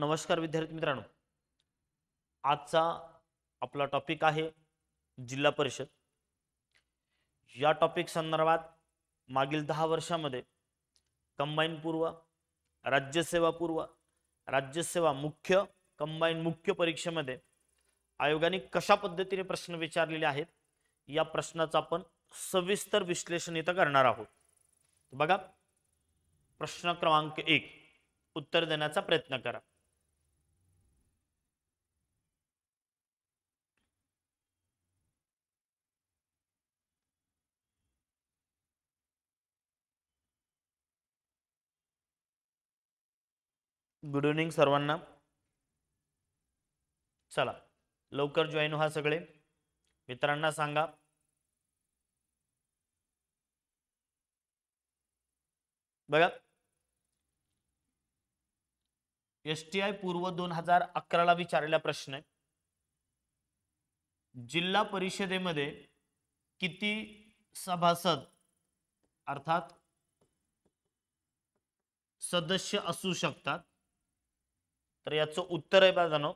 नमस्कार विद्यार्थी मित्रांनो आजचा आपला टॉपिक आहे जिल्हा परिषद या टॉपिक संदर्भात मागील दहा वर्षामध्ये कंबाईन पूर्व राज्यसेवा पूर्व राज्यसेवा मुख्य कंबाईन मुख्य परीक्षेमध्ये आयोगाने कशा पद्धतीने प्रश्न विचारलेले आहेत या प्रश्नाचं आपण सविस्तर विश्लेषण इथं करणार आहोत बघा प्रश्न क्रमांक एक उत्तर देण्याचा प्रयत्न करा गुड इव्हनिंग सर्वांना चला लवकर जॉईन व्हा सगळे मित्रांना सांगा बघा एस टी आय पूर्व दोन हजार अकराला विचारलेला प्रश्न आहे जिल्हा परिषदेमध्ये किती सभासद अर्थात सदस्य असू शकतात तर याचं उत्तर आहे बाजानो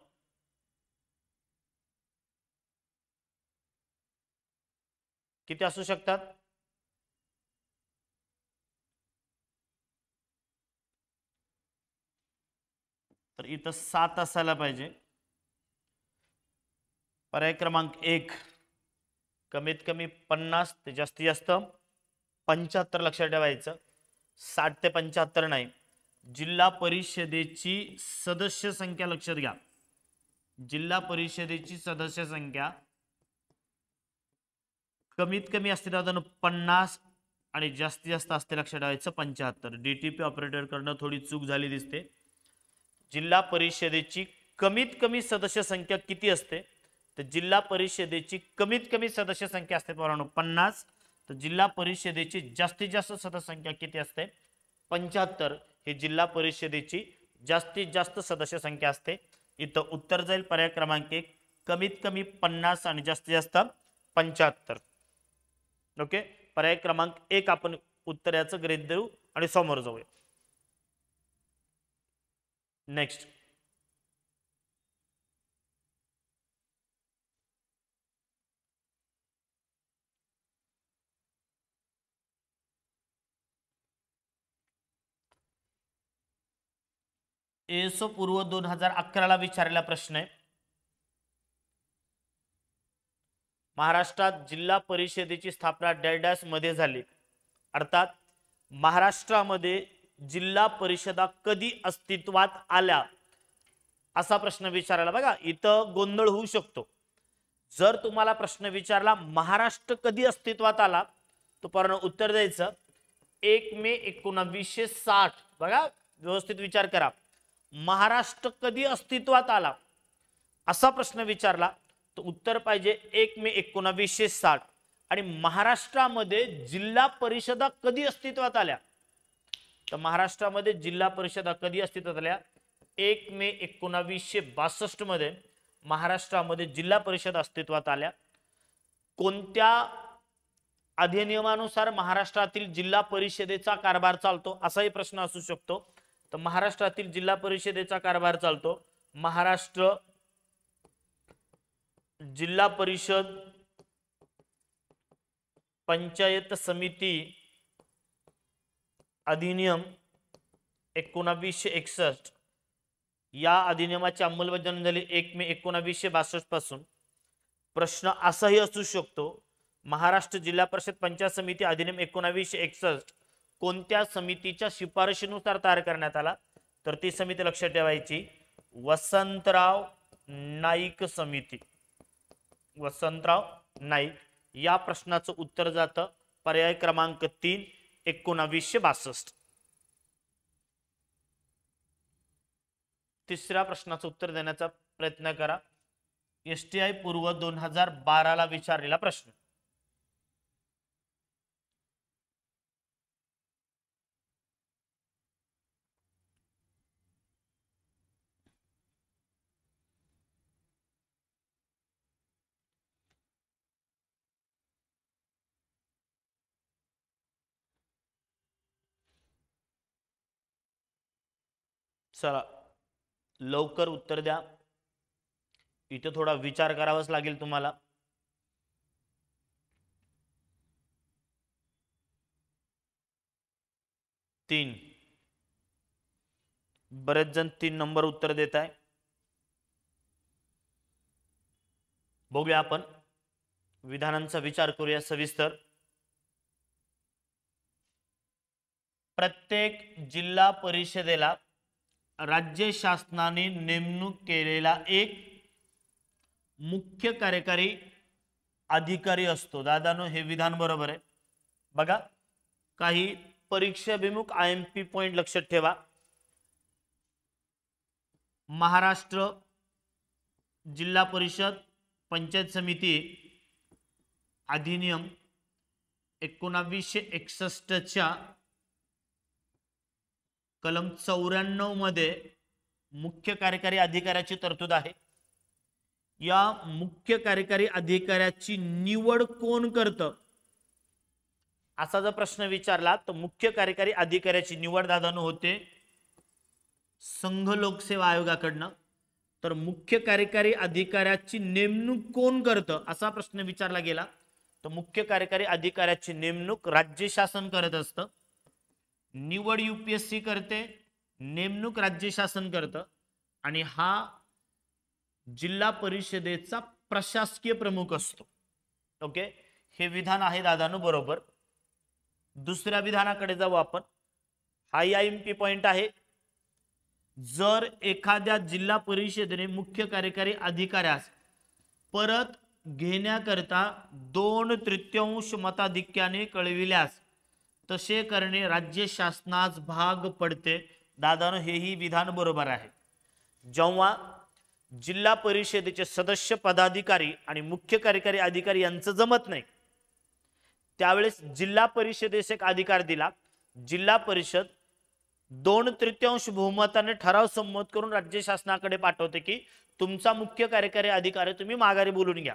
किती असू शकतात तर इथं सात असायला पाहिजे पर्याय क्रमांक एक कमीत कमी पन्नास ते जास्तीत जास्त पंच्याहत्तर लक्षात ठेवायचं साठ ते पंच्याहत्तर नाही जिल्हा परिषदेची सदस्य संख्या लक्षात घ्या जिल्हा परिषदेची सदस्य संख्या कमीत कमी असते दादा पन्नास आणि जास्तीत जास्त असते लक्षात ठेवायचं पंच्याहत्तर डीटीपी ऑपरेटर करणं थोडी चूक झाली दिसते जिल्हा परिषदेची कमीत कमी सदस्य संख्या किती असते तर जिल्हा परिषदेची कमीत कमी सदस्य संख्या असते पोरांनो पन्नास तर जिल्हा परिषदेची जास्तीत जास्त सदस्य संख्या किती असते पंच्याहत्तर ही जिल्हा परिषदेची जास्तीत जास्त सदस्य संख्या असते इथं उत्तर जाईल पर्याय क्रमांक एक कमीत कमी पन्नास आणि जास्तीत जास्त पंच्याहत्तर ओके पर्याय क्रमांक एक आपण उत्तर याचं देऊ आणि समोर जाऊया नेक्स्ट एसो पूर्व दोन हजार अकराला विचारलेला प्रश्न आहे महाराष्ट्रात जिल्हा परिषदेची स्थापना डॅडॅस मध्ये झाली अर्थात महाराष्ट्रामध्ये जिल्हा परिषदा कधी अस्तित्वात आल्या असा प्रश्न विचारायला बघा इथं गोंधळ होऊ शकतो जर तुम्हाला प्रश्न विचारला महाराष्ट्र कधी अस्तित्वात आला तो पूर्ण उत्तर द्यायचं एक मे एकोणावीसशे साठ बघा व्यवस्थित विचार करा महाराष्ट्र कधी अस्तित्वात आला असा प्रश्न विचारला तर उत्तर पाहिजे एक मे एकोणावीसशे साठ आणि महाराष्ट्रामध्ये जिल्हा परिषदा कधी अस्तित्वात आल्या तर महाराष्ट्रामध्ये जिल्हा परिषदा कधी अस्तित्वात आल्या एक मे एकोणावीसशे बासष्ट मध्ये महाराष्ट्रामध्ये जिल्हा परिषद अस्तित्वात आल्या कोणत्या अधिनियमानुसार महाराष्ट्रातील जिल्हा परिषदेचा कारभार चालतो असाही प्रश्न असू शकतो तर महाराष्ट्रातील जिल्हा परिषदेचा कारभार चालतो महाराष्ट्र जिल्हा परिषद पंचायत समिती अधिनियम एकोणावीसशे एकसष्ट या अधिनियमाची अंमलबजावणी झाली एक मे एकोणावीसशे बासष्ट पासून प्रश्न असाही असू शकतो महाराष्ट्र जिल्हा परिषद पंचायत समिती अधिनियम एकोणावीसशे एकसष्ट कोणत्या समितीच्या शिफारशीनुसार तयार करण्यात आला तर ती समिती लक्षात ठेवायची वसंतराव नाईक समिती वसंतराव नाईक या प्रश्नाचं उत्तर जात पर्याय क्रमांक तीन एकोणावीसशे बासष्ट तिसऱ्या प्रश्नाचं उत्तर देण्याचा प्रयत्न करा एस टी आय पूर्व दोन हजार बाराला विचारलेला प्रश्न चला लवकर उत्तर द्या इथे थोडा विचार करावाच लागेल तुम्हाला तीन बरेच जण तीन नंबर उत्तर देत आहे बघूया आपण विधानांचा विचार करूया सविस्तर प्रत्येक जिल्हा परिषदेला राज्य शासनाने नेमणूक केलेला एक मुख्य कार्यकारी अधिकारी असतो दादानो हे विधान बरोबर आहे बघा काही परीक्षाभिमुख आय एम पी पॉइंट लक्षात ठेवा महाराष्ट्र जिल्हा परिषद पंचायत समिती अधिनियम एकोणावीसशे एकसष्टच्या कलम चौऱ्याण्णव मध्ये मुख्य कार्यकारी अधिकाऱ्याची तरतूद आहे या मुख्य कार्यकारी अधिकाऱ्याची निवड कोण करतं असा जर प्रश्न विचारला तर मुख्य कार्यकारी अधिकाऱ्याची निवड दादानं होते संघ लोकसेवा आयोगाकडनं तर मुख्य कार्यकारी अधिकाऱ्याची नेमणूक कोण करतं असा प्रश्न विचारला गेला तर मुख्य कार्यकारी अधिकाऱ्याची नेमणूक राज्य शासन करत असतं निवड यूपीएससी करते नेमणूक राज्य शासन करतं आणि हा जिल्हा परिषदेचा प्रशासकीय प्रमुख असतो ओके हे विधान आहे दादानु बरोबर दुसऱ्या विधानाकडे जाऊ आपण high I M P point आहे जर एखाद्या जिल्हा परिषदेने मुख्य कार्यकारी अधिकाऱ्यास परत घेण्याकरता दोन तृतीयांश मताधिक्याने कळविल्यास तसे करणे राज्य शासनास भाग पडते दादानं हेही विधान बरोबर आहे जेव्हा जिल्हा परिषदेचे सदस्य पदाधिकारी आणि मुख्य कार्यकारी अधिकारी यांचं जमत नाही त्यावेळेस जिल्हा परिषदेस एक अधिकार दिला जिल्हा परिषद दोन तृतीयांश बहुमताने ठराव संमत करून राज्य शासनाकडे पाठवते की तुमचा मुख्य कार्यकारी अधिकारी तुम्ही माघारी बोलून घ्या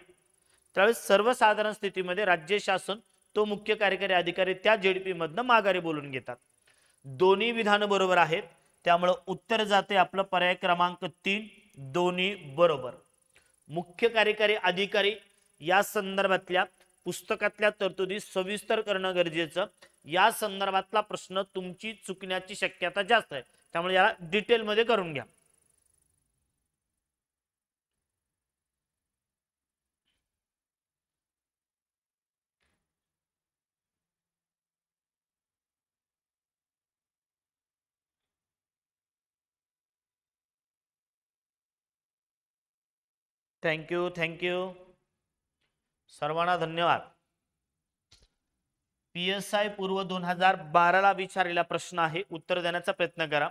त्यावेळेस सर्वसाधारण स्थितीमध्ये राज्य शासन तो मुख्य कार्यकारी अधिकारी त्या मधनं माघारी बोलून घेतात दोन्ही विधान बरोबर आहेत त्यामुळं उत्तर जाते आपलं पर्याय क्रमांक तीन दोन्ही बरोबर मुख्य कार्यकारी अधिकारी या संदर्भातल्या पुस्तकातल्या तरतुदी सविस्तर करणं गरजेचं या संदर्भातला प्रश्न तुमची चुकण्याची शक्यता जास्त आहे त्यामुळे याला डिटेलमध्ये करून घ्या थँक्यू थँक्यू सर्वांना धन्यवाद पी एस आय पूर्व दोन हजार बाराला विचारलेला प्रश्न आहे उत्तर देण्याचा प्रयत्न करा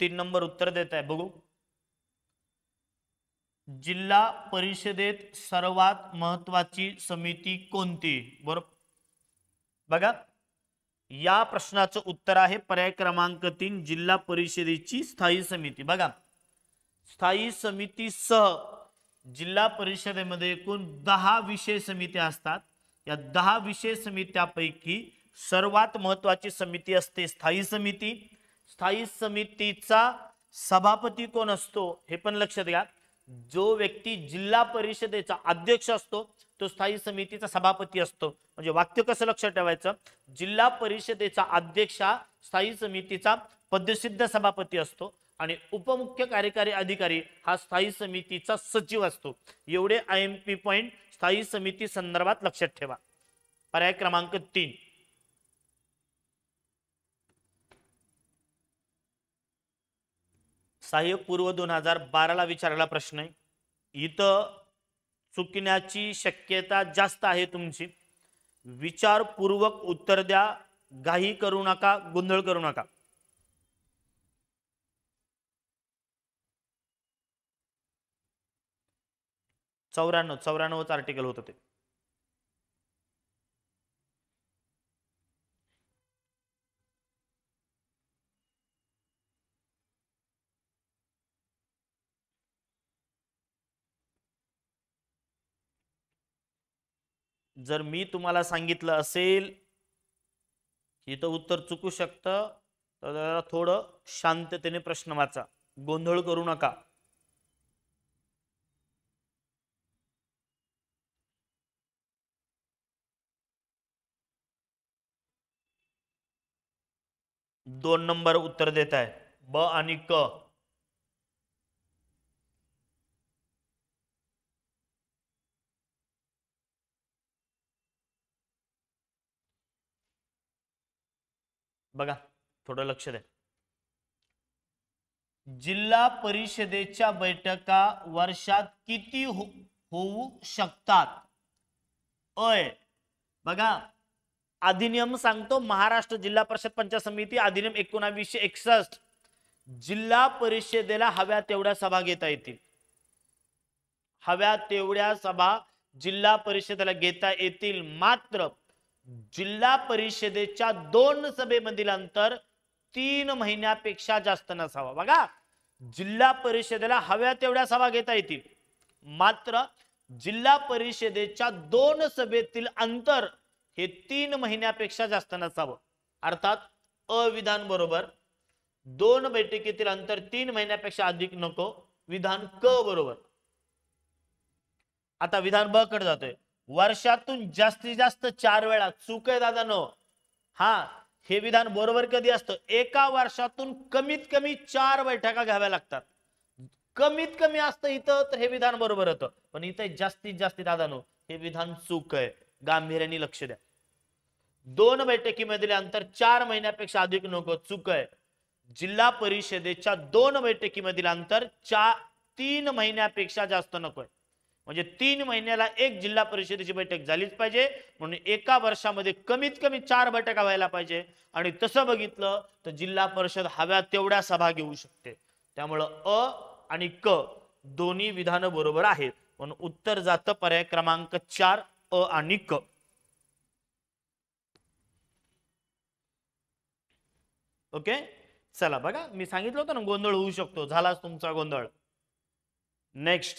तीन नंबर उत्तर देत आहे बघू जिल्हा परिषदेत सर्वात महत्वाची समिती कोणती बरोबर बघा या प्रश्नाचं उत्तर आहे पर्याय क्रमांक तीन जिल्हा परिषदेची स्थायी समिती बघा स्थायी समितीसह जिल्हा परिषदेमध्ये एकूण दहा विषय समित्या असतात या दहा विषय समित्यापैकी सर्वात महत्वाची समिती असते स्थायी समिती स्थायी समितीचा सभापती कोण असतो हे पण लक्षात घ्या जो व्यक्ती जिल्हा परिषदेचा अध्यक्ष असतो तो स्थायी समितीचा सभापती असतो म्हणजे वाक्य कसं लक्षात ठेवायचं जिल्हा परिषदेचा अध्यक्ष हा स्थायी समितीचा पदसिद्ध सभापती असतो आणि उपमुख्य कार्यकारी अधिकारी हा स्थायी समितीचा सचिव असतो एवढे आय एम पी पॉईंट स्थायी समिती संदर्भात लक्षात ठेवा पर्याय क्रमांक तीन सहाय्य पूर्व दोन हजार बाराला विचारला प्रश्न आहे इथं चुकण्याची शक्यता जास्त आहे तुमची विचारपूर्वक उत्तर द्या घाई करू नका गोंधळ करू नका चौऱ्याण्णव चौऱ्याण्णवच आर्टिकल होत ते जर मी तुम्हाला सांगितलं असेल इथं उत्तर चुकू शकतं तर थोडं शांततेने प्रश्न वाचा गोंधळ करू नका दोन नंबर उत्तर देत आहे ब आणि क बघा थोडं लक्ष द्या जिल्हा परिषदेच्या बैठका वर्षात किती हो-, होऊ शकतात अय बघा अधिनियम सांगतो महाराष्ट्र जिल्हा परिषद पंचायत समिती अधिनियम एकोणावीसशे एकसष्ट जिल्हा परिषदेला हव्या तेवढ्या सभा घेता येतील हव्या तेवढ्या सभा जिल्हा परिषदेला घेता येतील मात्र जिल्हा परिषदेच्या दोन सभेमधील अंतर तीन महिन्यापेक्षा जास्त नसावा बघा जिल्हा परिषदेला हव्या तेवढ्या सभा घेता येतील मात्र जिल्हा परिषदेच्या दोन सभेतील अंतर हे तीन महिन्यापेक्षा जास्त नसावं अर्थात अविधान बरोबर दोन बैठकीतील अंतर तीन महिन्यापेक्षा अधिक नको विधान क बरोबर आता विधान ब कड जातोय वर्षातून जास्तीत जास्त चार वेळा चूक आहे दादा न हा हे विधान बरोबर कधी असतं एका वर्षातून कमीत कमी चार बैठका घ्याव्या लागतात कमीत कमी असतं इथं तर हे विधान बरोबर होतं पण इथं जास्तीत जास्त दादा हे विधान चूक आहे गांभीर्याने लक्ष द्या दोन बैठकीमधील अंतर चार महिन्यापेक्षा अधिक नको चुक आहे जिल्हा परिषदेच्या दोन बैठकीमधील अंतर चार तीन महिन्यापेक्षा जास्त नकोय म्हणजे तीन महिन्याला एक जिल्हा परिषदेची बैठक झालीच पाहिजे म्हणून एका वर्षामध्ये कमीत कमी चार बैठका व्हायला पाहिजे आणि तसं बघितलं तर जिल्हा परिषद हव्या तेवढ्या सभा घेऊ शकते त्यामुळं अ आणि क दोन्ही विधानं बरोबर आहेत म्हणून उत्तर जातं पर्याय क्रमांक चार अ आणि क ओके चला बघा मी सांगितलं होतं ना गोंधळ होऊ शकतो झाला तुमचा गोंधळ नेक्स्ट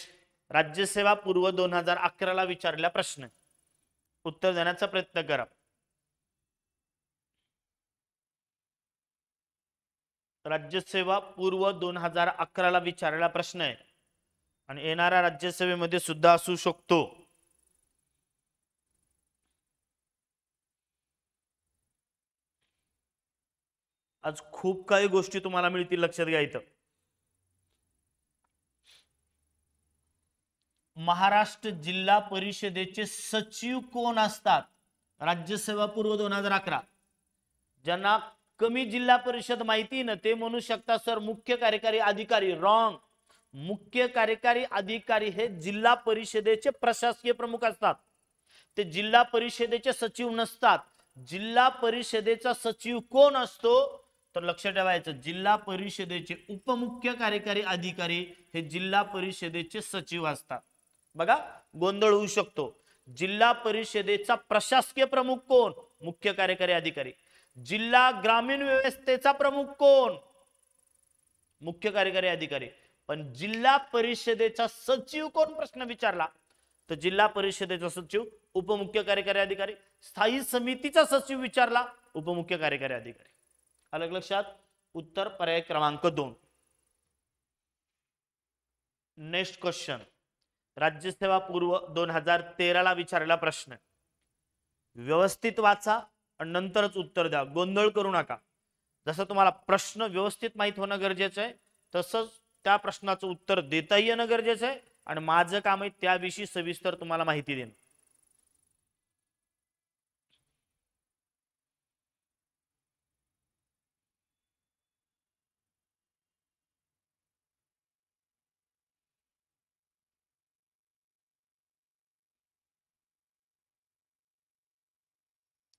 राज्यसेवा पूर्व दोन हजार अकराला विचारला प्रश्न उत्तर देण्याचा प्रयत्न करा राज्यसेवा पूर्व दोन हजार अकराला विचारला प्रश्न आहे आणि येणाऱ्या राज्यसेवेमध्ये सुद्धा असू शकतो आज खूप काही गोष्टी तुम्हाला मिळतील लक्षात घ्यायचं महाराष्ट्र जिल्हा परिषदेचे सचिव कोण असतात राज्यसेवा पूर्व दोन हजार अकरा ज्यांना कमी जिल्हा परिषद माहिती ना ते म्हणू शकता सर मुख्य कार्यकारी अधिकारी रॉंग मुख्य कार्यकारी अधिकारी हे जिल्हा परिषदेचे प्रशासकीय प्रमुख असतात ते जिल्हा परिषदेचे सचिव नसतात जिल्हा परिषदेचा सचिव कोण असतो तर लक्ष ठेवायचं जिल्हा परिषदेचे उपमुख्य कार्यकारी अधिकारी हे जिल्हा परिषदेचे सचिव असतात बघा गोंधळ होऊ शकतो जिल्हा परिषदेचा प्रशासकीय प्रमुख कोण मुख्य कार्यकारी अधिकारी जिल्हा ग्रामीण व्यवस्थेचा प्रमुख कोण मुख्य कार्यकारी अधिकारी पण जिल्हा परिषदेचा सचिव कोण प्रश्न विचारला तर जिल्हा परिषदेचा सचिव उपमुख्य कार्यकारी अधिकारी स्थायी समितीचा सचिव विचारला उपमुख्य कार्यकारी अधिकारी अलग लक्षात उत्तर पर्याय क्रमांक दोन नेक्स्ट क्वेश्चन राज्यसेवा पूर्व दोन हजार तेराला विचारलेला प्रश्न व्यवस्थित वाचा आणि नंतरच उत्तर द्या गोंधळ करू नका जसं तुम्हाला प्रश्न व्यवस्थित माहीत होणं गरजेचं आहे तसंच त्या प्रश्नाचं उत्तर देता येणं गरजेचं आहे आणि माझं काम आहे त्याविषयी सविस्तर तुम्हाला माहिती देणं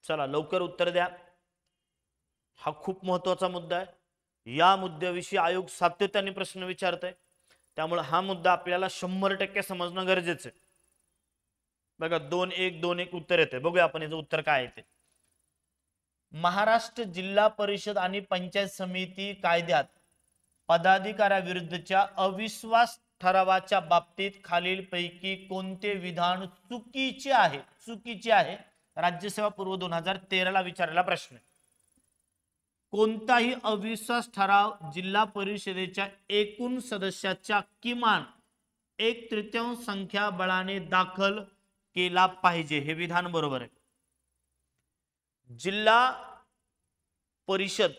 चला लवकर उत्तर द्या हा खूप महत्वाचा मुद्दा आहे या मुद्द्याविषयी आयोग सातत्याने प्रश्न विचारत आहे त्यामुळे हा मुद्दा आपल्याला शंभर टक्के समजणं गरजेचं आहे बघा दोन एक दोन एक उत्तर येते बघूया आपण याचं उत्तर काय येते महाराष्ट्र जिल्हा परिषद आणि पंचायत समिती कायद्यात पदाधिकाऱ्याविरुद्धच्या अविश्वास ठरावाच्या बाबतीत खालीलपैकी कोणते विधान चुकीचे आहे चुकीचे आहे राज्यसेवा पूर्व दोन हजार तेराला विचारलेला प्रश्न कोणताही अविश्वास ठराव जिल्हा परिषदेच्या एकूण सदस्याच्या किमान एक तृतीयांश संख्या बळाने दाखल केला पाहिजे हे विधान बरोबर आहे जिल्हा परिषद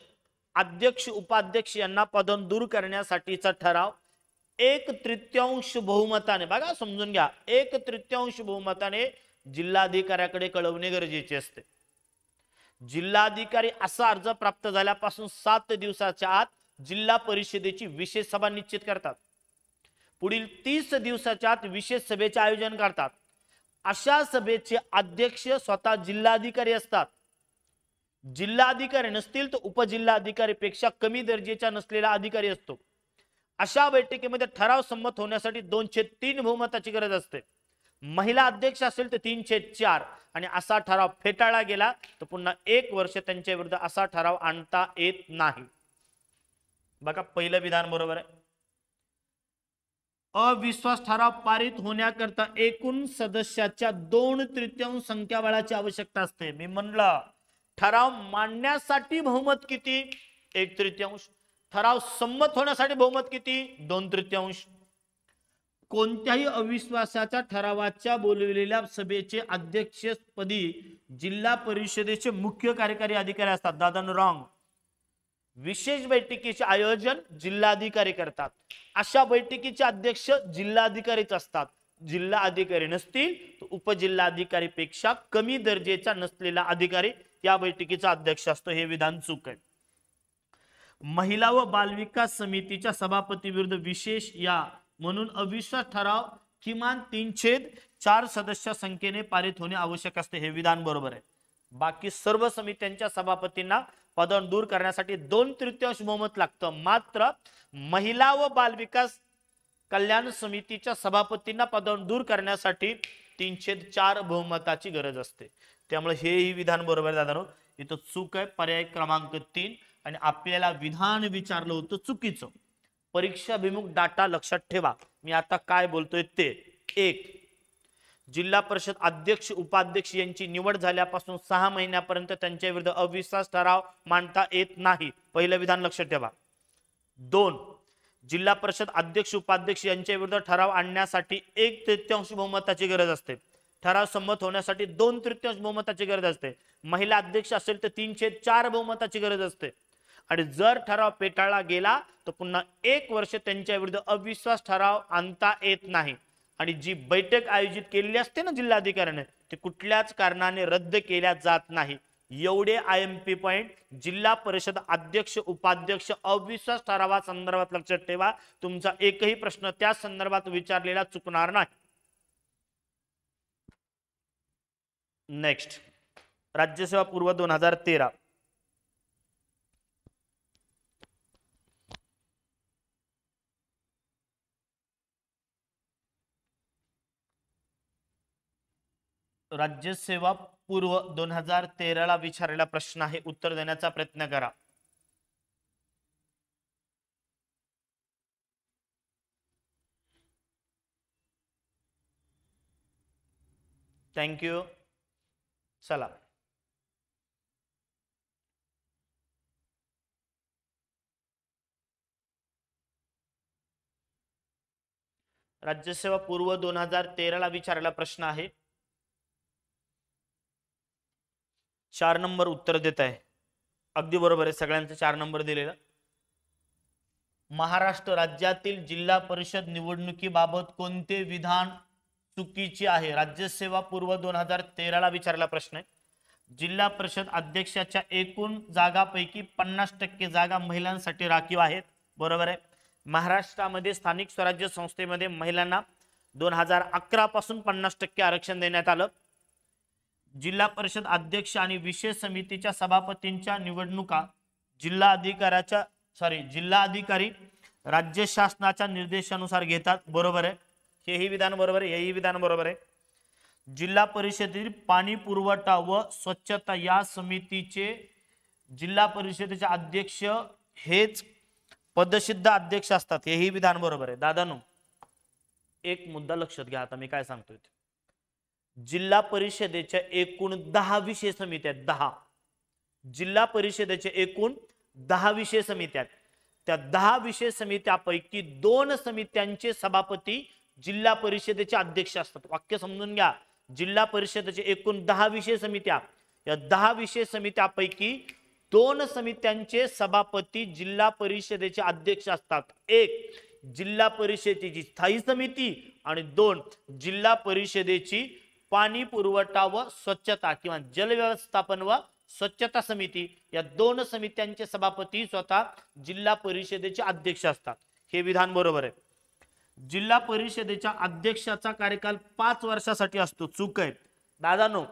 अध्यक्ष उपाध्यक्ष यांना पदन दूर करण्यासाठीचा ठराव एक तृतीयांश बहुमताने बघा समजून घ्या एक तृतीयांश बहुमताने जिल्हाधिकाऱ्याकडे कळवणे गरजेचे असते जिल्हाधिकारी असा अर्ज प्राप्त झाल्यापासून सात दिवसाच्या आत जिल्हा परिषदेची विशेष सभा निश्चित करतात पुढील तीस दिवसाच्या आत विशेष सभेचे आयोजन करतात अशा सभेचे अध्यक्ष स्वतः जिल्हाधिकारी असतात जिल्हाधिकारी नसतील तर उपजिल्हाधिकारी पेक्षा कमी दर्जेचा नसलेला अधिकारी असतो अशा बैठकीमध्ये ठराव संमत होण्यासाठी दोनशे तीन बहुमताची गरज असते महिला अध्यक्ष असेल तर तीनशे चार आणि असा ठराव फेटाळला गेला तर पुन्हा एक वर्ष त्यांच्या विरुद्ध असा ठराव आणता येत नाही बघा पहिलं विधान बरोबर आहे अविश्वास ठराव पारित होण्याकरता एकूण सदस्याच्या दोन तृतीयांश संख्याबळाची आवश्यकता असते मी म्हणलं ठराव मांडण्यासाठी बहुमत किती एक तृतीयांश ठराव संमत होण्यासाठी बहुमत किती दोन तृतीयांश कोणत्याही अविश्वासाच्या ठरावाच्या बोलविलेल्या सभेचे अध्यक्षपदी जिल्हा परिषदेचे मुख्य कार्यकारी अधिकारी असतात दादन रॉंग विशेष बैठकीचे आयोजन जिल्हाधिकारी करतात अशा बैठकीचे अध्यक्ष जिल्हाधिकारीच असतात जिल्हा अधिकारी नसतील तर उपजिल्हाधिकारी पेक्षा कमी दर्जेचा नसलेला अधिकारी या बैठकीचा अध्यक्ष असतो हे विधान चुक आहे महिला व बालविकास समितीच्या सभापती विरुद्ध विशेष या म्हणून अविश्वास ठराव किमान तीनशेद चार सदस्य संख्येने पारित होणे आवश्यक असते हे विधान बरोबर आहे बाकी सर्व समित्यांच्या सभापतींना पदावरून दूर करण्यासाठी दोन तृतीयांश बहुमत लागतं मात्र महिला व बालविकास कल्याण समितीच्या सभापतींना पदावरून दूर करण्यासाठी तीनशेद चार बहुमताची गरज असते त्यामुळे हेही विधान बरोबर आहे दादा इथं चूक आहे पर्याय क्रमांक तीन आणि आपल्याला विधान विचारलं होतं चुकीचं परीक्षाभिमुख डाटा लक्षात ठेवा मी आता काय बोलतोय ते एक जिल्हा परिषद अध्यक्ष उपाध्यक्ष यांची निवड झाल्यापासून सहा महिन्यापर्यंत त्यांच्या विरुद्ध अविश्वास ठराव मांडता येत नाही पहिलं विधान लक्षात ठेवा दोन जिल्हा परिषद अध्यक्ष उपाध्यक्ष यांच्या विरुद्ध ठराव आणण्यासाठी एक तृतीयांश बहुमताची गरज असते ठराव संमत होण्यासाठी दोन तृतीयांश बहुमताची गरज असते महिला अध्यक्ष असेल तर तीनशे चार बहुमताची गरज असते आणि जर ठराव पेटाळला गेला तर पुन्हा एक वर्ष त्यांच्या विरुद्ध अविश्वास ठराव आणता येत नाही आणि जी बैठक आयोजित केलेली असते ना जिल्हाधिकाऱ्याने ती कुठल्याच कारणाने रद्द केल्या जात नाही एवढे आय एम पी पॉईंट जिल्हा परिषद अध्यक्ष उपाध्यक्ष अविश्वास ठरावा संदर्भात लक्षात ठेवा तुमचा एकही प्रश्न त्या संदर्भात विचारलेला चुकणार नाही नेक्स्ट राज्यसेवा पूर्व दोन हजार तेरा राज्यसेवा पूर्व दोन हजार तेराला विचारलेला प्रश्न आहे उत्तर देण्याचा प्रयत्न करा थँक्यू चला राज्यसेवा पूर्व दोन हजार तेराला विचारलेला प्रश्न आहे चार नंबर उत्तर देत आहे अगदी बरोबर आहे सगळ्यांचा चार नंबर दिलेला महाराष्ट्र राज्यातील जिल्हा परिषद निवडणुकीबाबत कोणते विधान चुकीचे आहे राज्यसेवा पूर्व दोन हजार तेराला विचारला प्रश्न आहे जिल्हा परिषद अध्यक्षाच्या एकूण जागापैकी पन्नास टक्के जागा महिलांसाठी राखीव आहेत बरोबर आहे महाराष्ट्रामध्ये स्थानिक स्वराज्य संस्थेमध्ये महिलांना दोन हजार अकरा पासून पन्नास टक्के आरक्षण देण्यात आलं जिल्हा परिषद अध्यक्ष आणि विशेष समितीच्या सभापतींच्या निवडणुका जिल्हा अधिकाऱ्याच्या सॉरी जिल्हा अधिकारी राज्य शासनाच्या निर्देशानुसार घेतात बरोबर आहे हेही विधान बरोबर आहे हेही विधान बरोबर आहे जिल्हा परिषदेतील पाणी पुरवठा व स्वच्छता या समितीचे जिल्हा परिषदेचे अध्यक्ष हेच पदसिद्ध अध्यक्ष असतात हेही विधान बरोबर आहे दादानो एक मुद्दा लक्षात घ्या आता मी काय सांगतोय जिल्हा परिषदेच्या एकूण दहा विषय समित्या दहा जिल्हा परिषदेच्या एकूण दहा विषय समित्या त्या दहा विषय समित्यापैकी दोन समित्यांचे सभापती जिल्हा परिषदेचे अध्यक्ष असतात वाक्य समजून घ्या जिल्हा परिषदेचे एकूण दहा विषय समित्या या दहा विषय समित्यापैकी दोन समित्यांचे सभापती जिल्हा परिषदेचे अध्यक्ष असतात एक जिल्हा परिषदेची स्थायी समिती आणि दोन जिल्हा परिषदेची पाणी पुरवठा व स्वच्छता किंवा जलव्यवस्थापन व स्वच्छता समिती या दोन समित्यांचे सभापती स्वतः जिल्हा परिषदेचे अध्यक्ष असतात हे विधान बरोबर आहे जिल्हा परिषदेच्या अध्यक्षाचा कार्यकाल पाच वर्षासाठी असतो चूक आहे दादानो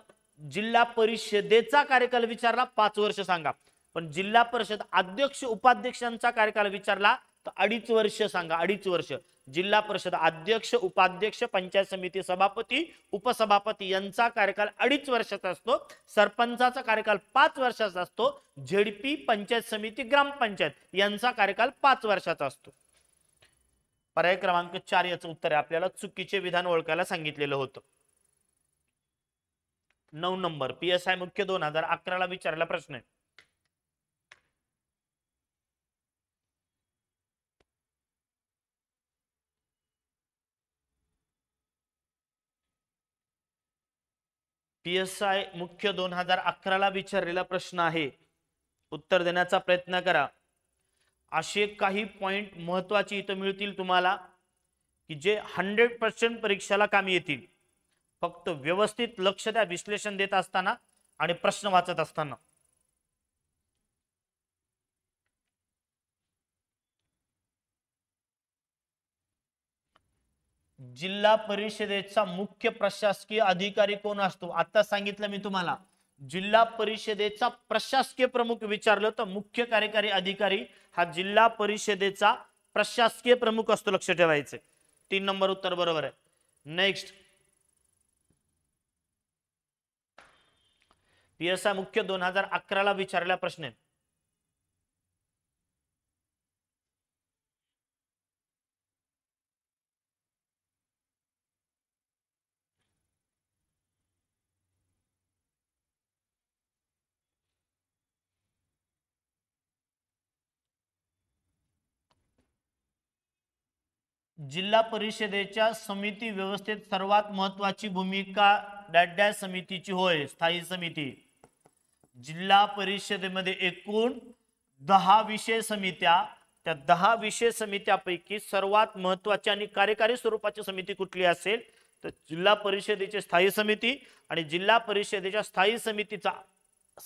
जिल्हा परिषदेचा कार्यकाल विचारला पाच वर्ष सांगा पण जिल्हा परिषद अध्यक्ष उपाध्यक्षांचा कार्यकाल विचारला तर अडीच वर्ष सांगा अडीच वर्ष जिल्हा परिषद अध्यक्ष उपाध्यक्ष पंचायत समिती सभापती उपसभापती यांचा कार्यकाल अडीच वर्षाचा असतो सरपंचाचा कार्यकाल पाच वर्षाचा असतो झेडपी पंचायत समिती ग्रामपंचायत यांचा कार्यकाल पाच वर्षाचा असतो पर्याय क्रमांक चार याचं उत्तर आहे आपल्याला चुकीचे विधान ओळखायला सांगितलेलं होतं नऊ नंबर पीएसआय मुख्य दोन हजार अकराला विचारला प्रश्न आहे पी एस आय मुख्य दोन हजार अकराला विचारलेला प्रश्न आहे उत्तर देण्याचा प्रयत्न करा असे काही पॉइंट महत्वाचे इथं मिळतील तुम्हाला की जे हंड्रेड पर्सेंट परीक्षेला कामी येतील फक्त व्यवस्थित लक्ष द्या विश्लेषण देत असताना आणि प्रश्न वाचत असताना जिल्हा परिषदेचा मुख्य प्रशासकीय अधिकारी कोण असतो आता सांगितलं मी तुम्हाला जिल्हा परिषदेचा प्रशासकीय प्रमुख विचारलं तर मुख्य कार्यकारी अधिकारी हा जिल्हा परिषदेचा प्रशासकीय प्रमुख असतो लक्ष ठेवायचे तीन नंबर उत्तर बरोबर आहे नेक्स्ट आय मुख्य दोन हजार अकराला विचारला प्रश्न आहे जिल्हा परिषदेच्या समिती व्यवस्थेत सर्वात महत्वाची भूमिका डाड्या समितीची होय स्थायी समिती जिल्हा परिषदेमध्ये एकूण दहा विषय समित्या त्या दहा विषय समित्यापैकी सर्वात महत्वाची आणि कार्यकारी स्वरूपाची समिती कुठली असेल तर जिल्हा परिषदेची स्थायी समिती आणि जिल्हा परिषदेच्या स्थायी समितीचा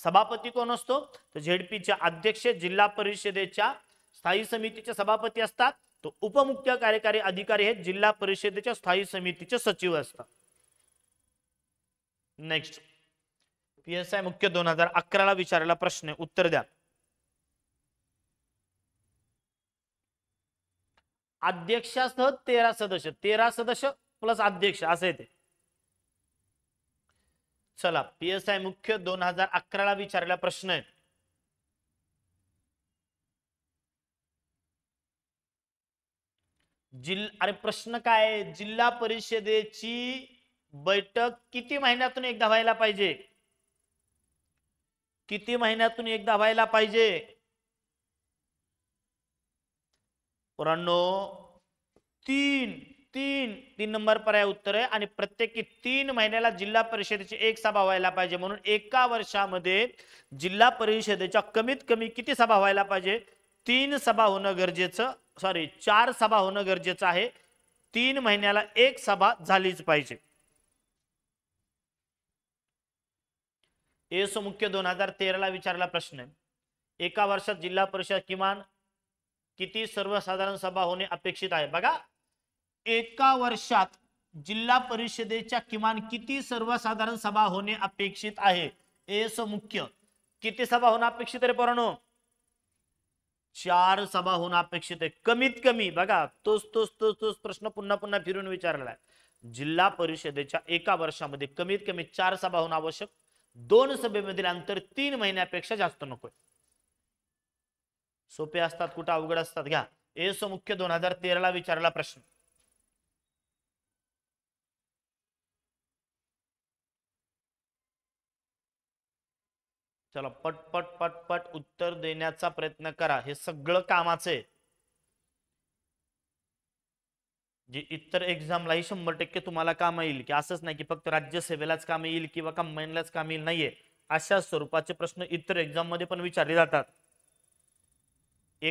सभापती कोण असतो तर झेडपीचे अध्यक्ष जिल्हा परिषदेच्या स्थायी समितीचे सभापती असतात तो उपमुख्य कार्यकारी अधिकारी हे जिल्हा परिषदेच्या स्थायी समितीचे सचिव असतात नेक्स्ट पीएसआय मुख्य दोन हजार अकराला विचारलेला प्रश्न उत्तर द्या अध्यक्षासह तेरा सदस्य तेरा सदस्य प्लस अध्यक्ष असे ते चला पीएसआय मुख्य दोन हजार अकराला विचारलेला प्रश्न आहे जिल अरे प्रश्न काय जिल्हा परिषदेची बैठक किती महिन्यातून एकदा व्हायला पाहिजे किती महिन्यातून एकदा व्हायला पाहिजे पोरांनो तीन तीन तीन नंबर पर्याय उत्तर आहे आणि प्रत्येकी तीन महिन्याला जिल्हा परिषदेची एक सभा व्हायला पाहिजे म्हणून एका वर्षामध्ये जिल्हा परिषदेच्या कमीत कमी किती सभा व्हायला पाहिजे तीन सभा होणं गरजेचं सॉरी चार सभा होणं गरजेचं आहे तीन महिन्याला एक सभा झालीच पाहिजे एस मुख्य दोन हजार तेराला विचारला प्रश्न एका वर्षात जिल्हा परिषद किमान किती सर्वसाधारण सभा होणे अपेक्षित आहे बघा एका वर्षात जिल्हा परिषदेच्या किमान किती सर्वसाधारण सभा होणे अपेक्षित आहे एस मुख्य किती सभा होणं अपेक्षित आहे चार सभा होणं अपेक्षित आहे कमीत कमी बघा तोच तोच तोच तोच प्रश्न पुन्हा पुन्हा फिरून विचारलेला जिल्हा परिषदेच्या एका वर्षामध्ये कमीत कमी चार सभा होणं आवश्यक दोन सभेमधील अंतर तीन महिन्यापेक्षा जास्त नकोय सोपे असतात कुठे अवघड असतात घ्या एस मुख्य दोन हजार तेराला विचारला प्रश्न चला पटपट पटपट उत्तर देण्याचा प्रयत्न करा हे सगळं कामाचे जे इतर एक्झामलाही शंभर टक्के तुम्हाला काम येईल की असंच नाही की फक्त राज्यसेवेलाच काम येईल किंवा कंबाईनलाच काम येईल नाहीये अशा स्वरूपाचे प्रश्न इतर एक्झाम मध्ये पण विचारले जातात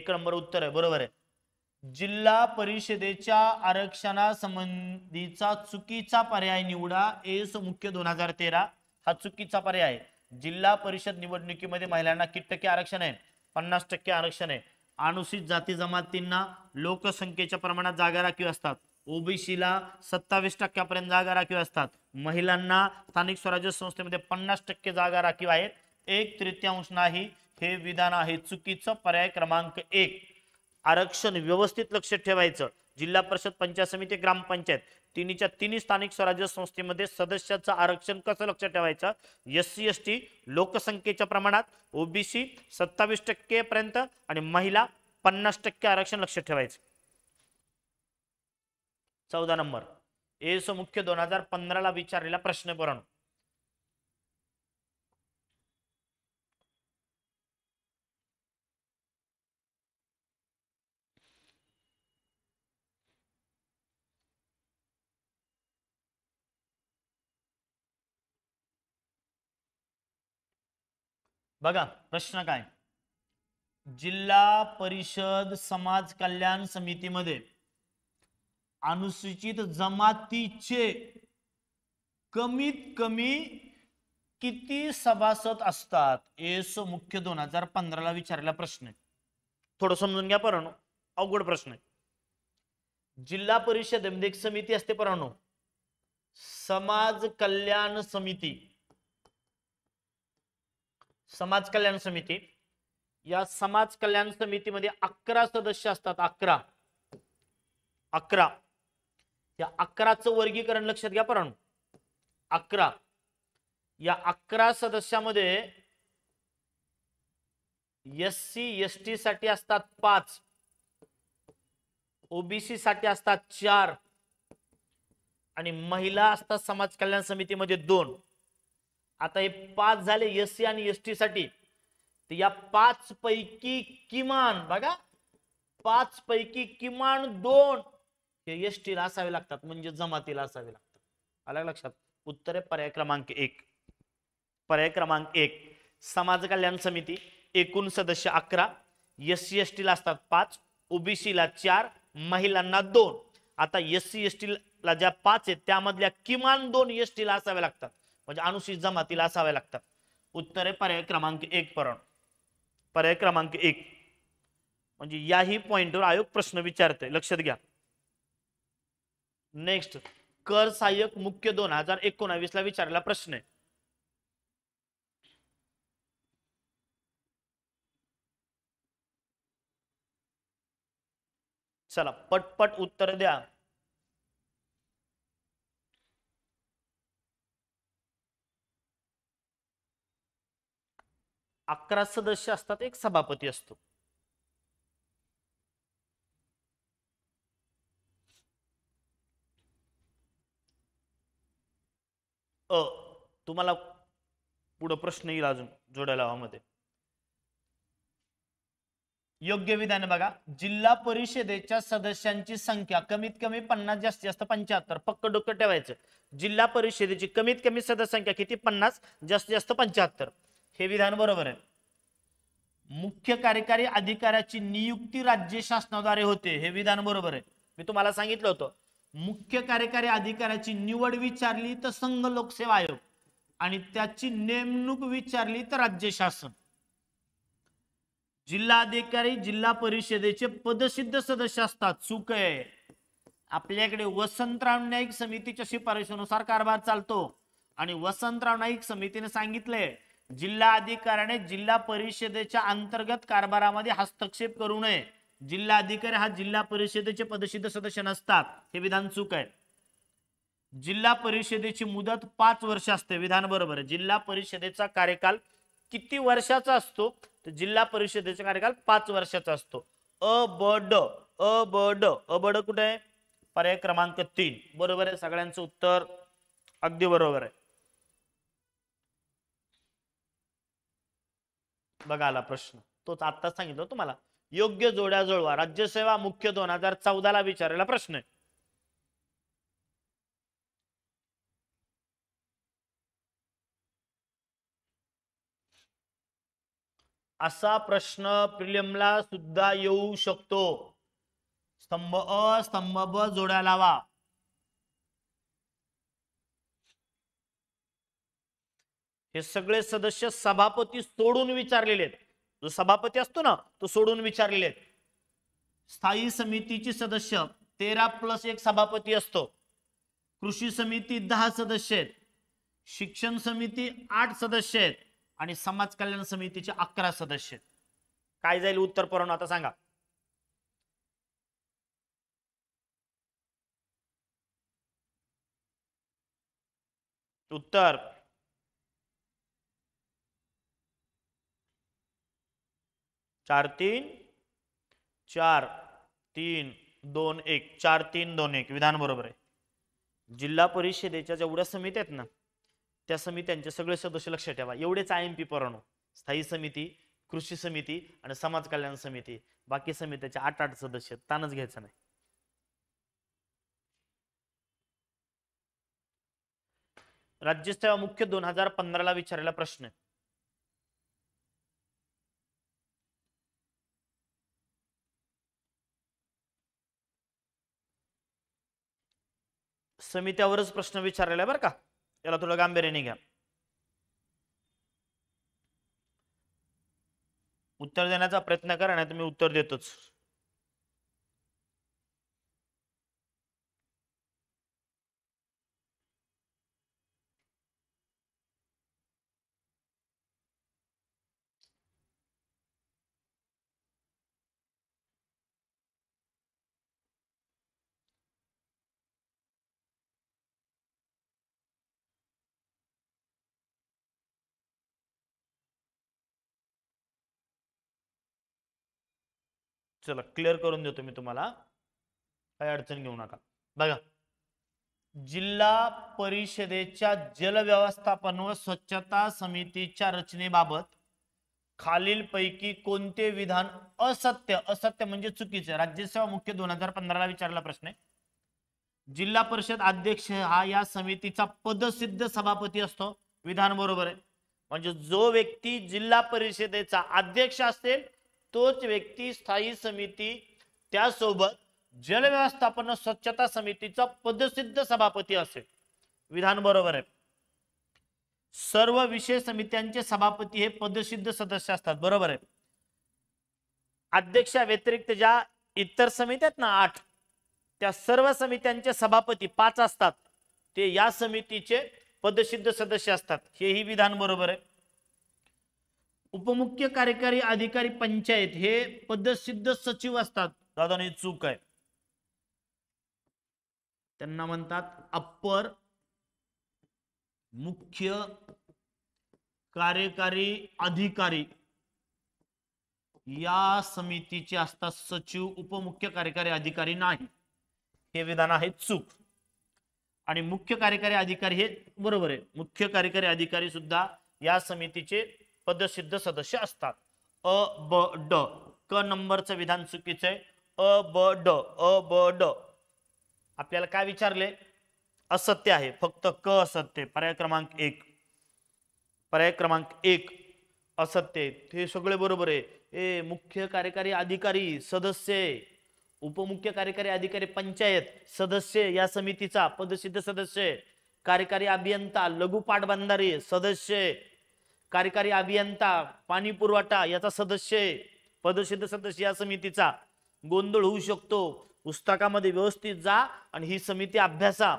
एक नंबर उत्तर आहे बरोबर आहे जिल्हा परिषदेच्या आरक्षणासंबंधीचा चुकीचा पर्याय निवडा एस मुख्य दोन हजार तेरा हा चुकीचा पर्याय आहे जिल्हा परिषद निवडणुकीमध्ये महिलांना किती टक्के आरक्षण आहे पन्नास टक्के आरक्षण आहे अनुसूचित जाती जमातींना लोकसंख्येच्या प्रमाणात जागा राखीव असतात ओबीसीला सत्तावीस टक्क्यापर्यंत जागा राखीव असतात महिलांना स्थानिक स्वराज्य संस्थेमध्ये पन्नास टक्के जागा राखीव आहेत एक तृतीयांश नाही हे विधान आहे चुकीचं पर्याय क्रमांक एक आरक्षण व्यवस्थित लक्ष ठेवायचं जिल्हा परिषद पंचायत समिती ग्रामपंचायत तिन्हीच्या तिन्ही स्थानिक स्वराज्य संस्थेमध्ये सदस्याचं आरक्षण कसं लक्षात ठेवायचं एस सी एस टी लोकसंख्येच्या प्रमाणात ओबीसी सत्तावीस टक्के पर्यंत आणि महिला पन्नास टक्के आरक्षण लक्षात ठेवायचं चौदा नंबर एस मुख्य दोन हजार पंधराला विचारलेला प्रश्न पुराण बघा प्रश्न काय जिल्हा परिषद समाज कल्याण समितीमध्ये अनुसूचित जमातीचे कमीत कमी किती सभासद असतात एस मुख्य दोन हजार पंधराला विचारलेला प्रश्न आहे थोडं समजून घ्या परानो अवघड प्रश्न आहे जिल्हा परिषदेमध्ये एक समिती असते परानो समाज कल्याण समिती समाज कल्याण समिती या समाज कल्याण समितीमध्ये अकरा सदस्य असतात अकरा अकरा या अकराचं वर्गीकरण लक्षात घ्या पर अकरा या अकरा सदस्यामध्ये एस सी एस टी साठी असतात पाच ओबीसी साठी असतात चार आणि महिला असतात समाज कल्याण समितीमध्ये दोन आता हे पाच झाले एस सी आणि एस टी साठी तर या पाच पैकी किमान बघा पाच पैकी किमान दोन हे एस टीला असावे लागतात म्हणजे जमातीला असावे लागतात आलं लक्षात उत्तर आहे पर्याय क्रमांक एक पर्याय क्रमांक एक समाज कल्याण समिती एकूण सदस्य अकरा एस सी एस टीला असतात पाच ओबीसी ला चार महिलांना दोन आता एस सी एस टीला ज्या पाच आहेत त्यामधल्या किमान दोन एस टीला असाव्या लागतात म्हणजे अनुसूचित जमातीला असाव्या लागतात उत्तरे पर्याय क्रमांक एक परण पर्याय क्रमांक एक म्हणजे याही पॉइंटवर आयोग प्रश्न विचारते लक्षात घ्या नेक्स्ट कर सहाय्यक मुख्य दोन हजार एकोणावीस ला विचारला प्रश्न आहे चला पटपट उत्तर द्या अकरा सदस्य असतात एक सभापती असतो अ तुम्हाला पुढं प्रश्न येईल अजून जोडायला हवा मध्ये योग्य विधान बघा जिल्हा परिषदेच्या सदस्यांची संख्या कमीत कमी पन्नास जास्तीत जास्त पंच्याहत्तर पक्क डोकं ठेवायचं जिल्हा परिषदेची कमीत कमी सदस्य संख्या किती पन्नास जास्तीत जास्त पंच्याहत्तर हे विधान बरोबर आहे मुख्य कार्यकारी अधिकाऱ्याची नियुक्ती राज्य शासनाद्वारे होते हे विधान बरोबर आहे मी तुम्हाला सांगितलं होतं मुख्य कार्यकारी अधिकाऱ्याची निवड विचारली तर संघ लोकसेवा आयोग आणि त्याची नेमणूक विचारली तर राज्य शासन जिल्हाधिकारी जिल्हा परिषदेचे पदसिद्ध सदस्य असतात चूक आहे आपल्याकडे वसंतराव नाईक समितीच्या शिफारशीनुसार कारभार चालतो आणि वसंतराव नाईक समितीने सांगितलंय जिल्हा अधिकाऱ्याने जिल्हा परिषदेच्या अंतर्गत कारभारामध्ये हस्तक्षेप करू नये जिल्हा अधिकारी हा जिल्हा परिषदेचे पदसिद्ध सदस्य नसतात हे विधान चूक आहे जिल्हा परिषदेची मुदत पाच वर्ष असते विधान बरोबर आहे जिल्हा परिषदेचा कार्यकाल किती वर्षाचा असतो तर जिल्हा परिषदेचा कार्यकाल पाच वर्षाचा असतो अ ब ड अ ब ड अ बड कुठे आहे पर्याय क्रमांक तीन बरोबर आहे सगळ्यांचं उत्तर अगदी बरोबर आहे बघा प्रश्न तोच आत्ताच सांगितलं तुम्हाला योग्य जोड्या जुळवा राज्यसेवा मुख्य दोन हजार चौदा ला विचारलेला प्रश्न आहे असा प्रश्न प्रिलियमला सुद्धा येऊ शकतो स्तंभ अ स्तंभ ब जोड्या लावा हे सगळे सदस्य सभापती सोडून विचारलेले आहेत जो सभापती असतो ना तो सोडून विचारलेले आहेत स्थायी समितीची सदस्य तेरा प्लस एक सभापती असतो कृषी समिती दहा सदस्य आहेत शिक्षण समिती आठ सदस्य आहेत आणि समाज कल्याण समितीचे अकरा सदस्य आहेत काय जाईल उत्तर परवण आता सांगा उत्तर चार तीन चार तीन दोन एक चार तीन दोन एक विधान बरोबर आहे जिल्हा परिषदेच्या जेवढ्या समित्या आहेत ना त्या समित्यांचे सगळे सदस्य लक्ष ठेवा एवढेच आय एम पी पराणू स्थायी समिती कृषी समिती आणि समाज कल्याण समिती बाकी समित्याचे आठ आठ सदस्य ताणच घ्यायचं नाही राज्यसेवा मुख्य दोन हजार पंधराला विचारलेला प्रश्न आहे समित्यावरच प्रश्न विचारलेला आहे बरं का त्याला थोडं गांभीर्याने घ्या उत्तर देण्याचा प्रयत्न करा नाही तुम्ही उत्तर देतोच चला क्लिअर करून देतो मी तुम्हाला काही अडचण घेऊ नका बघा जिल्हा परिषदेच्या जलव्यवस्थापन व स्वच्छता समितीच्या रचनेबाबत खालीलपैकी कोणते विधान असत्य असत्य म्हणजे चुकीचे राज्यसेवा मुख्य दोन हजार पंधराला विचारला प्रश्न आहे जिल्हा परिषद अध्यक्ष हा या समितीचा पदसिद्ध सभापती असतो विधान बरोबर आहे म्हणजे जो व्यक्ती जिल्हा परिषदेचा अध्यक्ष असेल तोच व्यक्ती स्थायी समिती त्यासोबत जलव्यवस्थापन स्वच्छता समितीचा पदसिद्ध सभापती असेल विधान बरोबर आहे सर्व विषय समित्यांचे सभापती हे पदसिद्ध सदस्य असतात बरोबर आहे अध्यक्षा व्यतिरिक्त ज्या इतर समित्या आहेत ना आठ त्या सर्व समित्यांचे सभापती पाच असतात ते या समितीचे पदसिद्ध सदस्य असतात हेही विधान बरोबर आहे उपमुख्य कार्यकारी अधिकारी पंचायत हे पदसिद्ध सचिव असतात दादा नाही चूक आहे त्यांना म्हणतात अप्पर मुख्य कार्यकारी अधिकारी या समितीचे असतात सचिव उपमुख्य कार्यकारी अधिकारी नाही हे विधान आहे चूक आणि मुख्य कार्यकारी अधिकारी हे बरोबर आहे मुख्य कार्यकारी अधिकारी सुद्धा या समितीचे पदसिद्ध सदस्य असतात अ ब ड क नंबरचं विधान चुकीचं आहे अ ब ड अ ब ड आपल्याला काय विचारले असत्य आहे फक्त क असत्य पर्याय क्रमांक एक पर्याय क्रमांक एक असत्य हे सगळे बरोबर आहे ए मुख्य कार्यकारी अधिकारी सदस्य उपमुख्य कार्यकारी अधिकारी पंचायत सदस्य या समितीचा पदसिद्ध सदस्य कार्यकारी अभियंता लघु पाटबंधारी सदस्य कार्यकारी अभियंता पाणी पुरवठा याचा सदस्य आहे पदसिद्ध सदस्य या समितीचा गोंधळ होऊ शकतो पुस्तकामध्ये व्यवस्थित जा आणि ही समिती अभ्यासा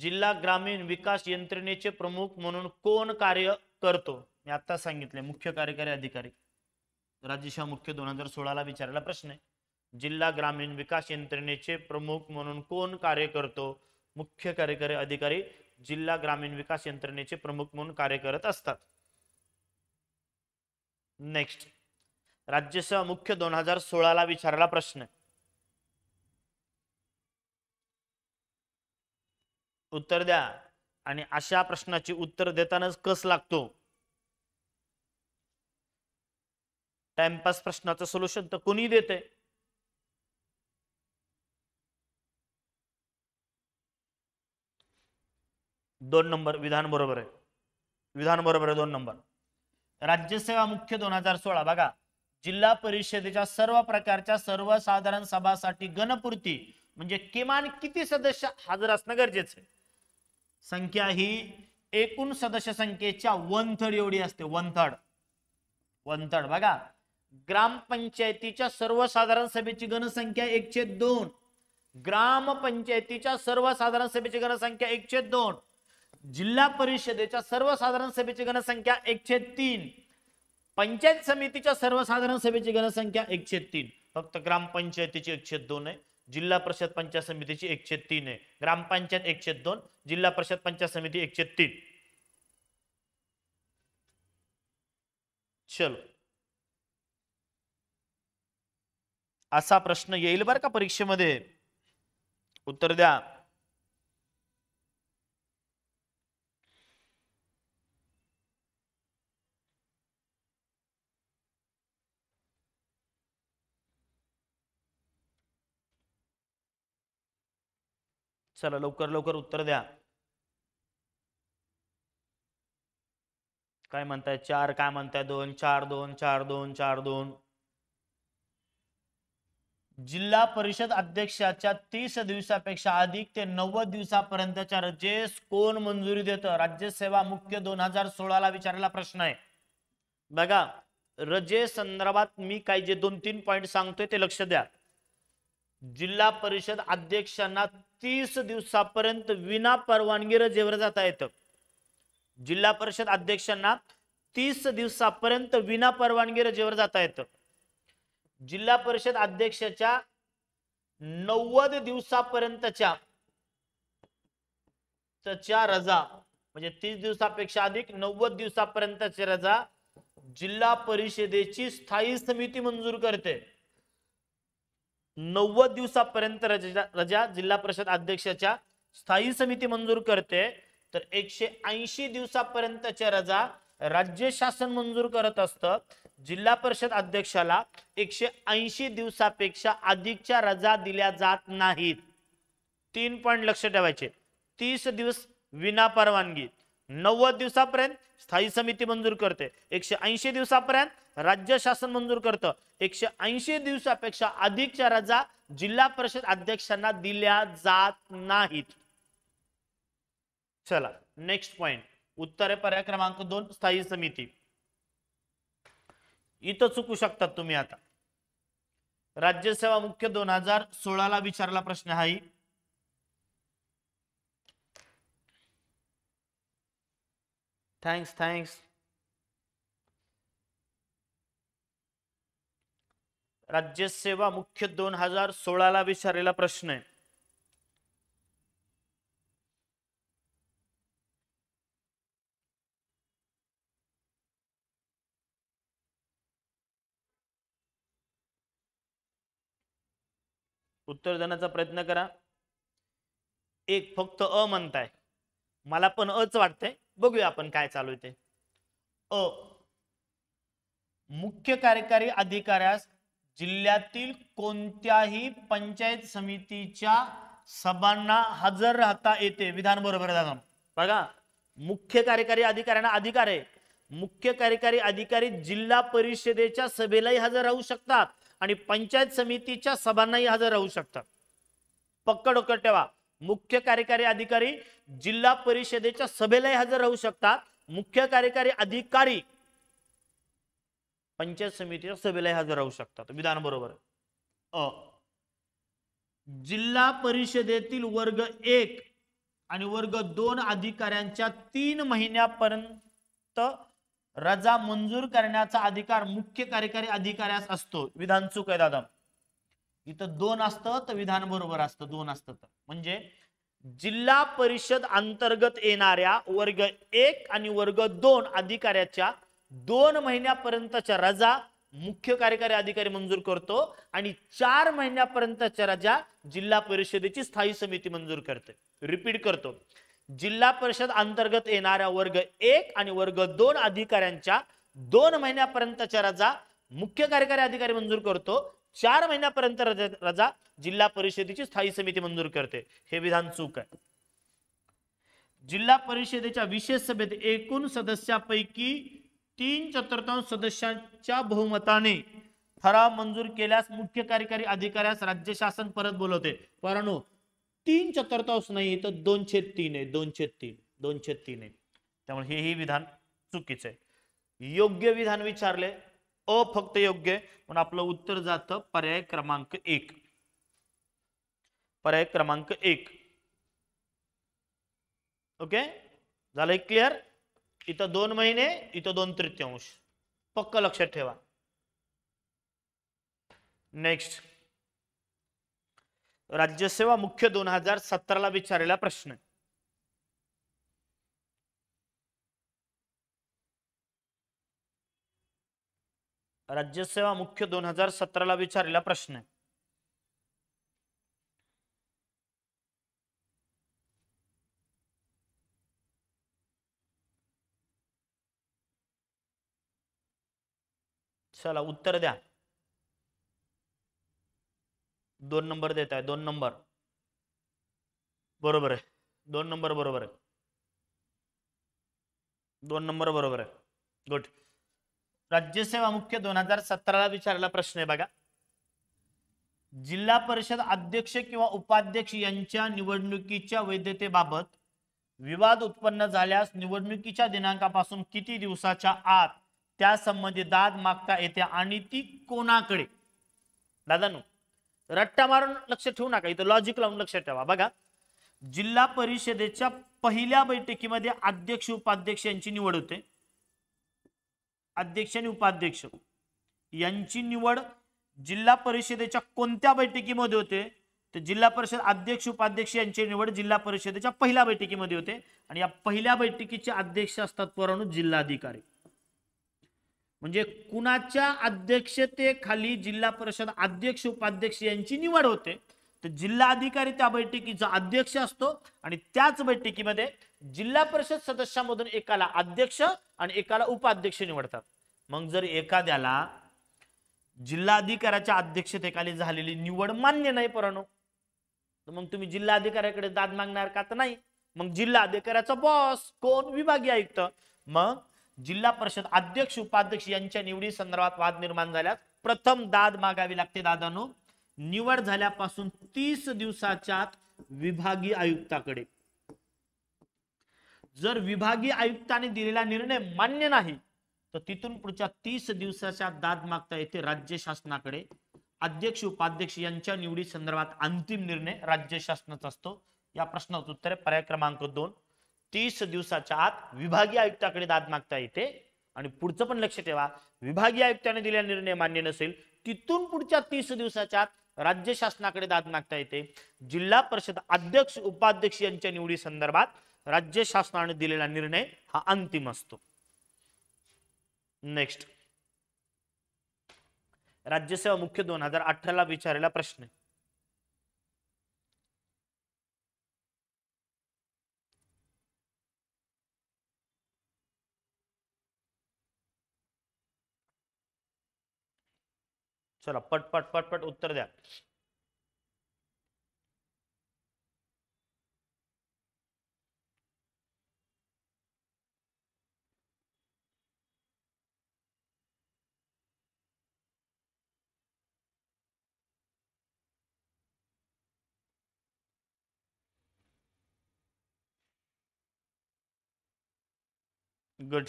जिल्हा ग्रामीण विकास यंत्रणेचे प्रमुख म्हणून कोण कार्य करतो मी आता सांगितले मुख्य कार्यकारी अधिकारी राज्यसेवा मुख्य दोन हजार सोळाला विचारलेला प्रश्न आहे जिल्हा ग्रामीण विकास यंत्रणेचे प्रमुख म्हणून कोण कार्य करतो मुख्य कार्यकारी अधिकारी जिल्हा ग्रामीण विकास यंत्रणेचे प्रमुख म्हणून कार्य करत असतात नेक्स्ट राज्यसभा मुख्य दोन हजार सोळाला विचारला प्रश्न उत्तर द्या आणि अशा प्रश्नाची उत्तर देतानाच कस लागतो टाइमपास प्रश्नाचं सोल्युशन तर कोणी देते दोन नंबर विधान बरोबर आहे विधान बरोबर आहे दोन नंबर राज्यसेवा मुख्य दोन हजार सोळा बघा जिल्हा परिषदेच्या सर्व प्रकारच्या सर्वसाधारण सभासाठी गणपूर्ती म्हणजे किमान किती सदस्य हजर असणं गरजेचं आहे संख्या ही एकूण सदस्य संख्येच्या वन थर्ड एवढी असते वन थर्ड वन थर्ड बघा ग्रामपंचायतीच्या सर्वसाधारण सभेची गणसंख्या एकशे दोन ग्रामपंचायतीच्या सर्वसाधारण सभेची गणसंख्या एकशे दोन जिल्हा परिषदेच्या सर्वसाधारण सभेची गणसंख्या एकशे तीन पंचायत समितीच्या सर्वसाधारण सभेची गणसंख्या एकशे तीन फक्त ग्रामपंचायतीची एकशे दोन आहे जिल्हा परिषद पंचायत समितीची एकशे तीन आहे ग्रामपंचायत एकशे दोन जिल्हा परिषद पंचायत समिती एकशे तीन चलो असा प्रश्न येईल बर का परीक्षेमध्ये उत्तर द्या चला लवकर लवकर उत्तर द्या काय म्हणताय चार काय म्हणताय दोन चार दोन चार दोन चार दोन जिल्हा परिषद अध्यक्षाच्या तीस दिवसापेक्षा अधिक ते नव्वद दिवसापर्यंतच्या रजेस कोण मंजुरी देत राज्यसेवा मुख्य दोन हजार सोळाला विचारलेला प्रश्न आहे बघा रजे संदर्भात मी काही जे दोन तीन पॉइंट सांगतोय ते लक्ष द्या जिल्हा परिषद अध्यक्षांना तीस दिवसापर्यंत विना परवानगी रजेवर जाता येतं जिल्हा परिषद अध्यक्षांना तीस दिवसापर्यंत विना परवानगी रजेवर जाता येतं जिल्हा परिषद अध्यक्षाच्या नव्वद दिवसापर्यंतच्या च्या रजा म्हणजे तीस दिवसापेक्षा अधिक नव्वद दिवसापर्यंतची रजा जिल्हा परिषदेची स्थायी समिती मंजूर करते नव्वद दिवसापर्यंत रजा रजा जिल्हा परिषद अध्यक्षाच्या स्थायी समिती मंजूर करते तर एकशे ऐंशी दिवसापर्यंतच्या रजा राज्य शासन मंजूर करत असतं जिल्हा परिषद अध्यक्षाला एकशे ऐंशी दिवसापेक्षा अधिकच्या रजा दिल्या जात नाहीत तीन पॉईंट लक्ष ठेवायचे तीस दिवस विना परवानगी नव्वद दिवसापर्यंत स्थायी समिती मंजूर करते एकशे ऐंशी दिवसापर्यंत राज्य शासन मंजूर करतं एकशे ऐंशी दिवसापेक्षा अधिकच्या रजा जिल्हा परिषद अध्यक्षांना दिल्या जात नाहीत चला नेक्स्ट पॉइंट उत्तरे आहे पर्याय क्रमांक दोन स्थायी समिती इथं चुकू शकतात तुम्ही आता राज्यसेवा मुख्य दोन हजार सोळाला विचारला प्रश्न आहे थँक्स थँक्स राज्यसेवा मुख्य दोन हजार सोळाला विचारलेला प्रश्न आहे उत्तर देण्याचा प्रयत्न करा एक फक्त अ म्हणताय मला पण अच वाटतंय बघूया आपण काय चालू ते अ मुख्य कार्यकारी अधिकाऱ्यास जिल्ह्यातील कोणत्याही पंचायत समितीच्या सभांना हजर राहता येते विधान बरोबर आहे बघा मुख्य कार्यकारी अधिकाऱ्यांना अधिकार आहे मुख्य कार्यकारी अधिकारी जिल्हा परिषदेच्या सभेलाही हजर राहू शकतात आणि पंचायत समितीच्या सभांनाही हजर राहू शकतात पक्क डोक्यात ठेवा मुख्य कार्यकारी अधिकारी जिल्हा परिषदेच्या सभेलाही हजर राहू शकतात मुख्य कार्यकारी अधिकारी पंचायत समितीच्या सभेला हजर राहू शकतात विधान बरोबर अ जिल्हा परिषदेतील वर्ग एक आणि वर्ग दोन अधिकाऱ्यांच्या तीन महिन्यापर्यंत रजा मंजूर करण्याचा अधिकार मुख्य कार्यकारी अधिकाऱ्यास असतो विधान चूक आहे दादा इथं दोन असतं तर विधान बरोबर असत दोन असतं तर म्हणजे जिल्हा परिषद अंतर्गत येणाऱ्या वर्ग एक आणि वर्ग दोन अधिकाऱ्याच्या दोन महिन्यापर्यंतच्या रजा मुख्य कार्यकारी अधिकारी मंजूर करतो आणि चार महिन्यापर्यंतच्या रजा जिल्हा परिषदेची स्थायी समिती मंजूर करते रिपीट करतो जिल्हा परिषद अंतर्गत येणाऱ्या वर्ग एक आणि वर्ग दोन अधिकाऱ्यांच्या दोन महिन्यापर्यंतच्या रजा मुख्य कार्यकारी अधिकारी मंजूर करतो चार महिन्यापर्यंत रजा जिल्हा परिषदेची स्थायी समिती मंजूर करते हे विधान चूक आहे जिल्हा परिषदेच्या विशेष सभेत एकूण सदस्यापैकी तीन चतुर्थांश सदस्यांच्या बहुमताने ठराव मंजूर केल्यास मुख्य कार्यकारी अधिकाऱ्यास राज्य शासन परत बोलवते परंतु तीन चतुर्थांश नाही तर दोनशे तीन आहे दोनशे तीन दोनशे तीन आहे त्यामुळे हेही विधान चुकीचं आहे योग्य विधान विचारले अ फक्त योग्य म्हणून आपलं उत्तर जातं पर्याय क्रमांक एक पर्याय क्रमांक एक ओके झालंय क्लिअर इथं दोन महिने इथं दोन तृतीयांश पक्क लक्षात ठेवा नेक्स्ट राज्यसेवा मुख्य दोन हजार सतराला विचारलेला प्रश्न राज्यसेवा मुख्य दोन हजार सतराला विचारलेला प्रश्न चला उत्तर द्या दोन नंबर देत आहे दोन नंबर बरोबर आहे दोन नंबर बरोबर आहे दोन नंबर बरोबर आहे गुड राज्यसेवा मुख्य दोन हजार सतराला विचारला प्रश्न आहे बघा जिल्हा परिषद अध्यक्ष किंवा उपाध्यक्ष यांच्या निवडणुकीच्या वैधतेबाबत विवाद उत्पन्न झाल्यास निवडणुकीच्या दिनांकापासून किती दिवसाच्या आत त्या संबंधी दाद मागता येते आणि ती कोणाकडे दादानो रट्टा मारून लक्ष ठेवू नका इथं लॉजिक लावून लक्ष ठेवा बघा जिल्हा परिषदेच्या पहिल्या बैठकीमध्ये अध्यक्ष उपाध्यक्ष यांची निवड होते अध्यक्ष आणि उपाध्यक्ष यांची निवड जिल्हा परिषदेच्या कोणत्या बैठकीमध्ये होते तर जिल्हा परिषद अध्यक्ष उपाध्यक्ष यांची निवड जिल्हा परिषदेच्या पहिल्या बैठकीमध्ये होते आणि या पहिल्या बैठकीचे अध्यक्ष असतात पोराणू जिल्हाधिकारी म्हणजे कुणाच्या अध्यक्षतेखाली जिल्हा परिषद अध्यक्ष उपाध्यक्ष यांची निवड होते तर जिल्हा अधिकारी त्या बैठकीचा अध्यक्ष असतो आणि त्याच बैठकीमध्ये जिल्हा परिषद सदस्यामधून एकाला अध्यक्ष आणि एकाला उपाध्यक्ष निवडतात मग जर एखाद्याला जिल्हाधिकाऱ्याच्या अध्यक्षतेखाली झालेली निवड मान्य नाही परानो तर मग तुम्ही जिल्हाधिकाऱ्याकडे दाद मागणार का तर नाही मग जिल्हाधिकाऱ्याचा बॉस कोण विभागीय आयुक्त मग जिल्हा परिषद अध्यक्ष उपाध्यक्ष यांच्या निवडी संदर्भात वाद निर्माण झाल्यास प्रथम दाद मागावी लागते दादानो निवड झाल्यापासून तीस दिवसाच्या विभागीय आयुक्ताकडे जर विभागीय आयुक्ताने दिलेला निर्णय मान्य नाही तर तिथून पुढच्या तीस दिवसाच्या दाद मागता येते राज्य शासनाकडे अध्यक्ष उपाध्यक्ष यांच्या निवडी संदर्भात अंतिम निर्णय राज्य शासनाचा असतो या प्रश्नाचं उत्तर आहे पर्याय क्रमांक दोन तीस दिवसाच्या आत विभागीय आयुक्ताकडे दाद मागता येते आणि पुढचं पण लक्ष ठेवा विभागीय आयुक्ताने दिलेला निर्णय मान्य नसेल तिथून पुढच्या तीस दिवसाच्या आत राज्य शासनाकडे दाद मागता येते जिल्हा परिषद अध्यक्ष उपाध्यक्ष यांच्या निवडी संदर्भात राज्य शासनाने दिलेला निर्णय हा अंतिम असतो नेक्स्ट राज्यसेवा मुख्य दोन हजार अठराला विचारलेला प्रश्न चला पट, पट, उत्तर द्या गुड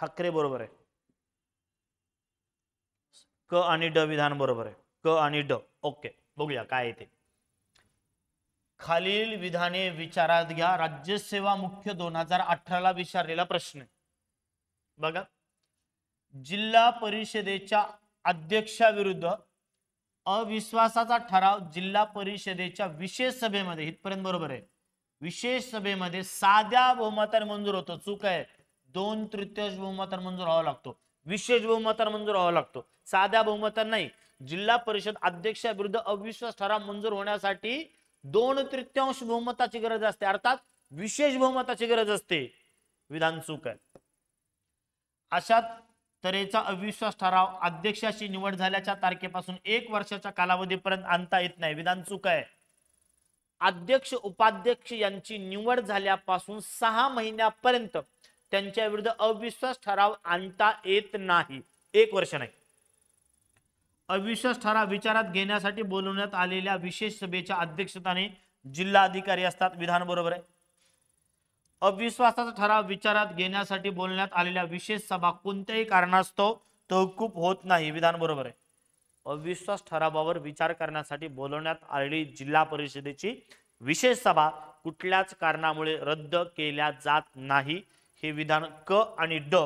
ठाकरे बरोबर आहे क आणि ड विधान बरोबर आहे क आणि ड ओके बघूया काय येते खालील विधाने विचारात घ्या राज्यसेवा मुख्य दोन हजार अठराला विचारलेला प्रश्न बघा जिल्हा परिषदेच्या अध्यक्षाविरुद्ध अविश्वासाचा ठराव जिल्हा परिषदेच्या विशेष सभेमध्ये इथपर्यंत बरोबर आहे विशेष सभेमध्ये साध्या बहुमताने मंजूर होतो चूक आहे दोन तृतीयांश बहुमतान मंजूर व्हावा लागतो विशेष बहुमतान मंजूर व्हावा लागतो साध्या बहुमतान नाही जिल्हा परिषद अध्यक्षाविरुद्ध अविश्वास ठराव मंजूर होण्यासाठी दोन तृतीयांश बहुमताची गरज असते अर्थात विशेष बहुमताची गरज असते विधान चूक आहे अशा तऱ्हेचा अविश्वास ठराव अध्यक्षाची निवड झाल्याच्या तारखेपासून एक वर्षाच्या कालावधीपर्यंत आणता येत नाही विधान चूक आहे अध्यक्ष उपाध्यक्ष यांची निवड झाल्यापासून सहा महिन्यापर्यंत त्यांच्या विरुद्ध अविश्वास ठराव आणता येत नाही एक वर्ष नाही अविश्वास ठराव विचारात घेण्यासाठी बोलवण्यात आलेल्या विशेष सभेच्या अध्यक्षताने अधिकारी असतात विधान बरोबर आहे अविश्वासाचा ठराव विचारात घेण्यासाठी बोलण्यात आलेल्या विशेष सभा कोणत्याही कारणास्तव तहकूब होत नाही विधान बरोबर आहे अविश्वास ठरावावर विचार करण्यासाठी बोलवण्यात आलेली जिल्हा परिषदेची विशेष सभा कुठल्याच कारणामुळे रद्द केल्या जात नाही हे विधान क आणि ड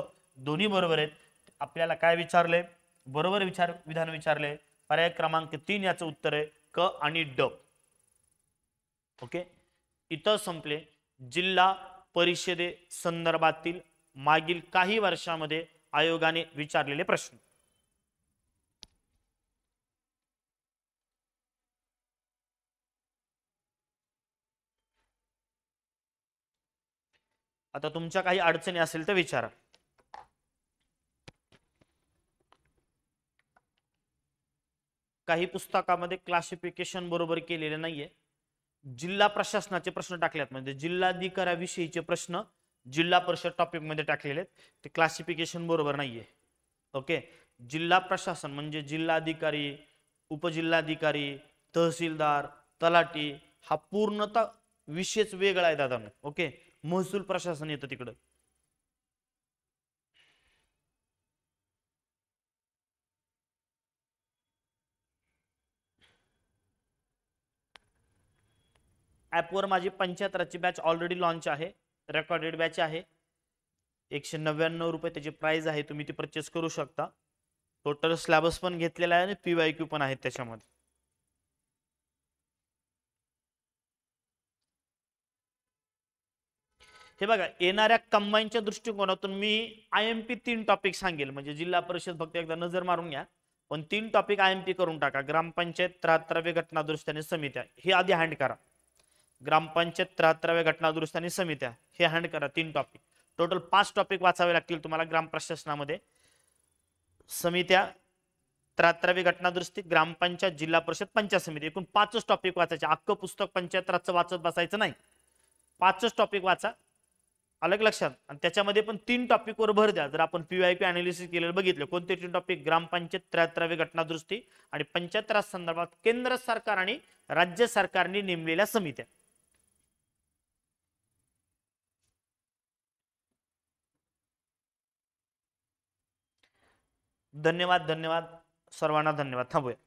दोन्ही बरोबर आहेत आपल्याला काय विचारले बरोबर विचार विधान विचारले पर्याय क्रमांक तीन याचं उत्तर आहे क आणि ड ओके इथं संपले जिल्हा परिषदे संदर्भातील मागील काही वर्षामध्ये आयोगाने विचारलेले प्रश्न आता तुमच्या काही अडचणी असेल तर विचारा काही पुस्तकामध्ये क्लासिफिकेशन बरोबर केलेले नाहीये जिल्हा प्रशासनाचे प्रश्न टाकलेत म्हणजे जिल्हाधिकाऱ्याविषयीचे प्रश्न जिल्हा परिषद मध्ये टाकलेले आहेत ते क्लासिफिकेशन बरोबर नाहीये ओके जिल्हा प्रशासन म्हणजे जिल्हाधिकारी उपजिल्हाधिकारी तहसीलदार तलाठी हा पूर्णतः विषयच वेगळा आहे दादा ओके महसूल प्रशासन येतं तिकडं ॲपवर माझी पंच्याहत्तराची बॅच ऑलरेडी लॉन्च आहे रेकॉर्डेड बॅच आहे एकशे नव्याण्णव रुपये त्याची प्राइस आहे तुम्ही ती परचेस करू शकता टोटल स्लॅबस पण घेतलेला आहे आणि पी वाय क्यू पण आहेत त्याच्यामध्ये हे बघा येणाऱ्या कंबाईनच्या दृष्टिकोनातून मी आय एम पी तीन टॉपिक सांगेल म्हणजे जिल्हा परिषद फक्त एकदा नजर मारून घ्या पण तीन टॉपिक आय एम पी करून टाका ग्रामपंचायत त्र्याहत्तराव्या घटना दुरुस्ती आणि समित्या हे आधी हँड करा ग्रामपंचायत त्र्याहत्तराव्या घटना दुरुस्ती समित्या हे हँड करा तीन टॉपिक टोटल पाच टॉपिक वाचावे लागतील तुम्हाला ग्राम प्रशासनामध्ये समित्या घटना घटनादुरुस्ती ग्रामपंचायत जिल्हा परिषद पंचायत समिती एकूण पाचच टॉपिक वाचायचे अख्खं पुस्तक पंचायत वाचत बसायचं नाही पाचच टॉपिक वाचा अलग लक्षात आणि त्याच्यामध्ये पण तीन टॉपिकवर भर द्या जर आपण पीवायपी अनालिसिस केलेलं बघितले कोणते तीन टॉपिक ग्रामपंचायत त्र्याहत्तरावी घटनादृष्टी आणि पंचायत संदर्भात केंद्र सरकार आणि राज्य सरकारने नेमलेल्या समित्या धन्यवाद धन्यवाद सर्वांना धन्यवाद थांबूया